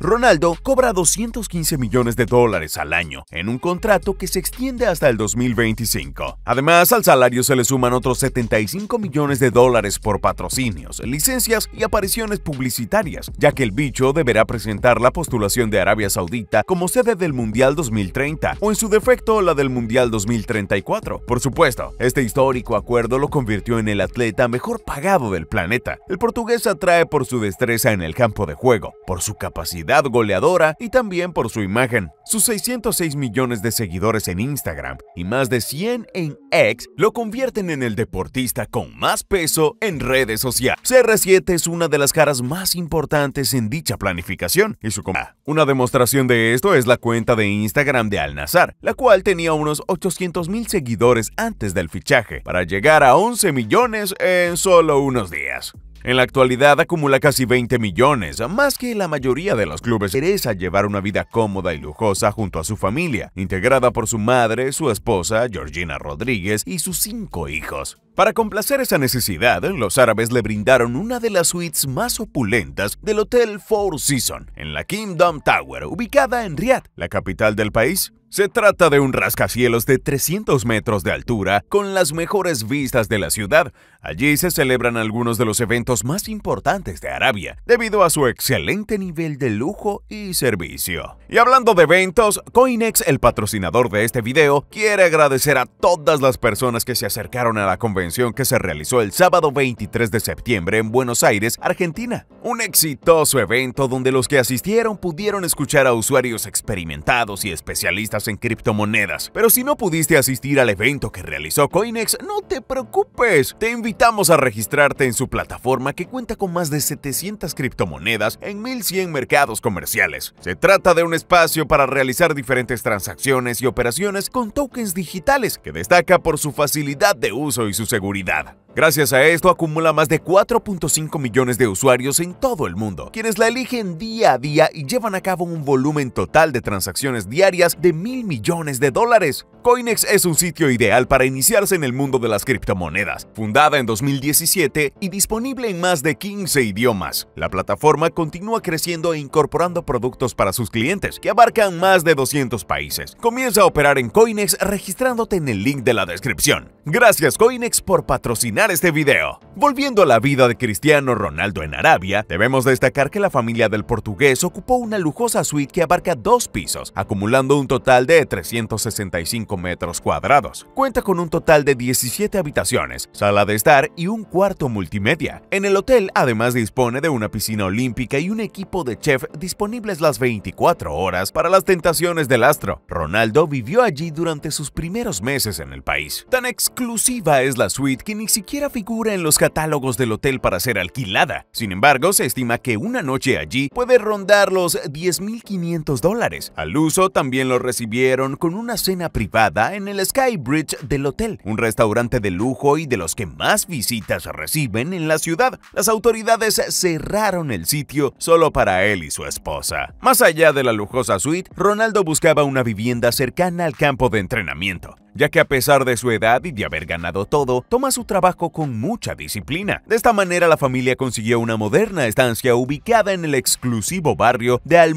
Ronaldo cobra 215 millones de dólares al año en un contrato que se extiende hasta el 2025. Además, al salario se le suman otros 75 millones de dólares por patrocinios, licencias y apariciones publicitarias, ya que el bicho deberá presentar la postulación de Arabia Saudita como sede del Mundial 2030 o en su defecto la del Mundial 2034. Por supuesto, este histórico acuerdo lo convirtió en el atleta mejor pagado del planeta. El portugués atrae por su destreza en el campo de juego, por su capacidad capacidad goleadora y también por su imagen. Sus 606 millones de seguidores en Instagram y más de 100 en X lo convierten en el deportista con más peso en redes sociales. CR7 es una de las caras más importantes en dicha planificación y su coma. Una demostración de esto es la cuenta de Instagram de Al Nazar, la cual tenía unos 800 mil seguidores antes del fichaje, para llegar a 11 millones en solo unos días. En la actualidad acumula casi 20 millones, más que la mayoría de los clubes. Interesa llevar una vida cómoda y lujosa junto a su familia, integrada por su madre, su esposa, Georgina Rodríguez, y sus cinco hijos. Para complacer esa necesidad, los árabes le brindaron una de las suites más opulentas del Hotel Four Seasons, en la Kingdom Tower, ubicada en Riyadh, la capital del país. Se trata de un rascacielos de 300 metros de altura con las mejores vistas de la ciudad. Allí se celebran algunos de los eventos más importantes de Arabia, debido a su excelente nivel de lujo y servicio. Y hablando de eventos, Coinex, el patrocinador de este video, quiere agradecer a todas las personas que se acercaron a la convención que se realizó el sábado 23 de septiembre en Buenos Aires, Argentina. Un exitoso evento donde los que asistieron pudieron escuchar a usuarios experimentados y especialistas en criptomonedas. Pero si no pudiste asistir al evento que realizó Coinex, no te preocupes. Te invitamos a registrarte en su plataforma que cuenta con más de 700 criptomonedas en 1100 mercados comerciales. Se trata de un espacio para realizar diferentes transacciones y operaciones con tokens digitales que destaca por su facilidad de uso y su seguridad. Gracias a esto acumula más de 4.5 millones de usuarios en todo el mundo, quienes la eligen día a día y llevan a cabo un volumen total de transacciones diarias de millones de dólares. Coinex es un sitio ideal para iniciarse en el mundo de las criptomonedas, fundada en 2017 y disponible en más de 15 idiomas. La plataforma continúa creciendo e incorporando productos para sus clientes, que abarcan más de 200 países. Comienza a operar en Coinex registrándote en el link de la descripción. Gracias Coinex por patrocinar este video. Volviendo a la vida de Cristiano Ronaldo en Arabia, debemos destacar que la familia del portugués ocupó una lujosa suite que abarca dos pisos, acumulando un total de 365 metros cuadrados. Cuenta con un total de 17 habitaciones, sala de estar y un cuarto multimedia. En el hotel además dispone de una piscina olímpica y un equipo de chef disponibles las 24 horas para las tentaciones del astro. Ronaldo vivió allí durante sus primeros meses en el país. Tan exclusiva es la suite que ni siquiera figura en los catálogos del hotel para ser alquilada. Sin embargo, se estima que una noche allí puede rondar los 10.500 dólares. Al uso también lo recibió con una cena privada en el Skybridge del hotel, un restaurante de lujo y de los que más visitas reciben en la ciudad. Las autoridades cerraron el sitio solo para él y su esposa. Más allá de la lujosa suite, Ronaldo buscaba una vivienda cercana al campo de entrenamiento ya que a pesar de su edad y de haber ganado todo, toma su trabajo con mucha disciplina. De esta manera la familia consiguió una moderna estancia ubicada en el exclusivo barrio de al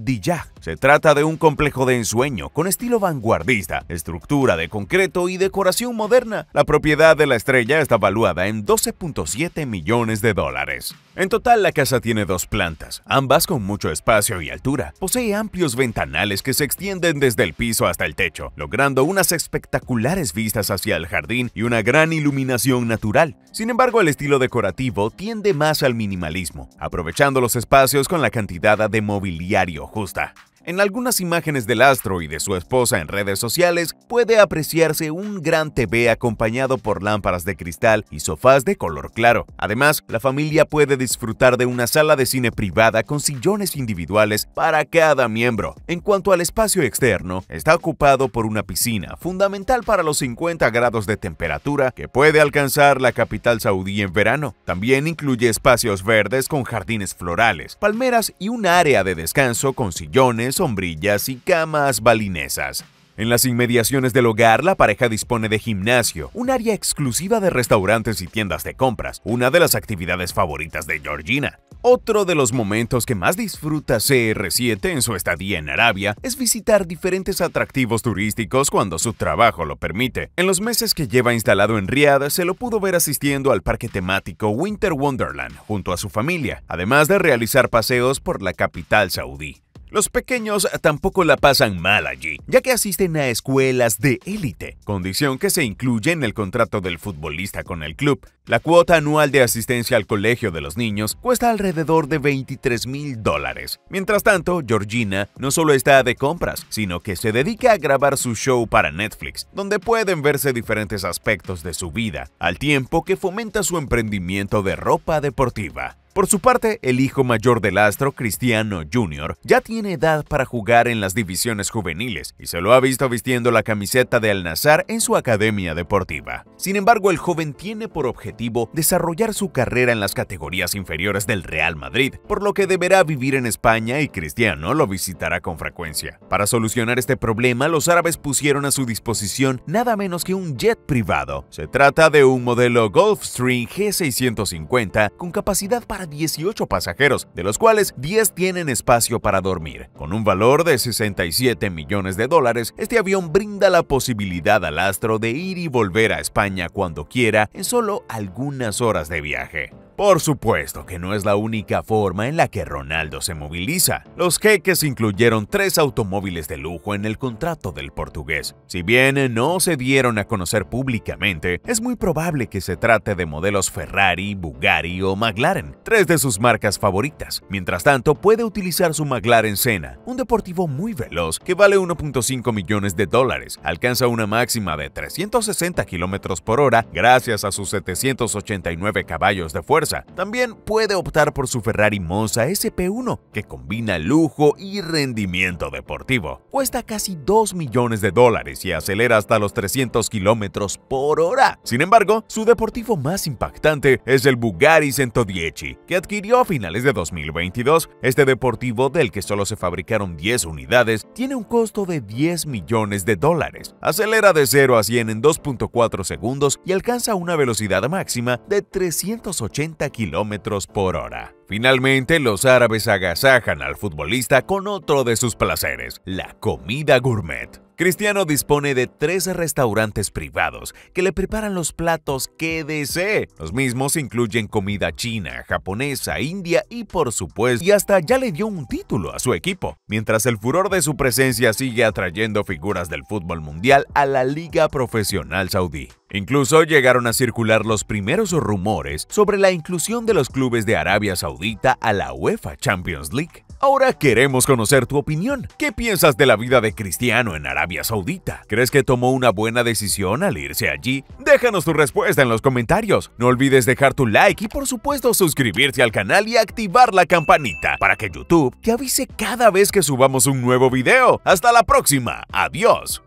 Dijah. Se trata de un complejo de ensueño con estilo vanguardista, estructura de concreto y decoración moderna. La propiedad de la estrella está valuada en 12.7 millones de dólares. En total, la casa tiene dos plantas, ambas con mucho espacio y altura. Posee amplios ventanales que se extienden desde el piso hasta el techo, logrando unas espectaculares vistas hacia el jardín y una gran iluminación natural. Sin embargo, el estilo decorativo tiende más al minimalismo, aprovechando los espacios con la cantidad de mobiliario justa. En algunas imágenes del astro y de su esposa en redes sociales puede apreciarse un gran TV acompañado por lámparas de cristal y sofás de color claro. Además, la familia puede disfrutar de una sala de cine privada con sillones individuales para cada miembro. En cuanto al espacio externo, está ocupado por una piscina, fundamental para los 50 grados de temperatura que puede alcanzar la capital saudí en verano. También incluye espacios verdes con jardines florales, palmeras y un área de descanso con sillones, sombrillas y camas balinesas. En las inmediaciones del hogar, la pareja dispone de gimnasio, un área exclusiva de restaurantes y tiendas de compras, una de las actividades favoritas de Georgina. Otro de los momentos que más disfruta CR7 en su estadía en Arabia es visitar diferentes atractivos turísticos cuando su trabajo lo permite. En los meses que lleva instalado en Riyadh, se lo pudo ver asistiendo al parque temático Winter Wonderland junto a su familia, además de realizar paseos por la capital saudí. Los pequeños tampoco la pasan mal allí, ya que asisten a escuelas de élite, condición que se incluye en el contrato del futbolista con el club. La cuota anual de asistencia al colegio de los niños cuesta alrededor de 23 mil dólares. Mientras tanto, Georgina no solo está de compras, sino que se dedica a grabar su show para Netflix, donde pueden verse diferentes aspectos de su vida, al tiempo que fomenta su emprendimiento de ropa deportiva. Por su parte, el hijo mayor del astro, Cristiano Jr., ya tiene edad para jugar en las divisiones juveniles y se lo ha visto vistiendo la camiseta de Al-Nazar en su academia deportiva. Sin embargo, el joven tiene por objetivo desarrollar su carrera en las categorías inferiores del Real Madrid, por lo que deberá vivir en España y Cristiano lo visitará con frecuencia. Para solucionar este problema, los árabes pusieron a su disposición nada menos que un jet privado. Se trata de un modelo Gulfstream G650 con capacidad para 18 pasajeros, de los cuales 10 tienen espacio para dormir. Con un valor de 67 millones de dólares, este avión brinda la posibilidad al astro de ir y volver a España cuando quiera en solo algunas horas de viaje. Por supuesto que no es la única forma en la que Ronaldo se moviliza. Los jeques incluyeron tres automóviles de lujo en el contrato del portugués. Si bien no se dieron a conocer públicamente, es muy probable que se trate de modelos Ferrari, Bugatti o McLaren, tres de sus marcas favoritas. Mientras tanto, puede utilizar su McLaren Senna, un deportivo muy veloz que vale 1.5 millones de dólares, alcanza una máxima de 360 km por hora gracias a sus 789 caballos de fuerza también puede optar por su Ferrari Monza SP1, que combina lujo y rendimiento deportivo. Cuesta casi 2 millones de dólares y acelera hasta los 300 kilómetros por hora. Sin embargo, su deportivo más impactante es el Bugatti 110, que adquirió a finales de 2022. Este deportivo, del que solo se fabricaron 10 unidades, tiene un costo de 10 millones de dólares. Acelera de 0 a 100 en 2.4 segundos y alcanza una velocidad máxima de 380 kilómetros por hora. Finalmente, los árabes agasajan al futbolista con otro de sus placeres, la comida gourmet. Cristiano dispone de tres restaurantes privados que le preparan los platos que desee. Los mismos incluyen comida china, japonesa, india y por supuesto, y hasta ya le dio un título a su equipo. Mientras el furor de su presencia sigue atrayendo figuras del fútbol mundial a la liga profesional saudí. Incluso llegaron a circular los primeros rumores sobre la inclusión de los clubes de Arabia Saudita a la UEFA Champions League. Ahora queremos conocer tu opinión. ¿Qué piensas de la vida de Cristiano en Arabia Saudita? ¿Crees que tomó una buena decisión al irse allí? Déjanos tu respuesta en los comentarios. No olvides dejar tu like y por supuesto suscribirte al canal y activar la campanita para que YouTube te avise cada vez que subamos un nuevo video. Hasta la próxima. Adiós.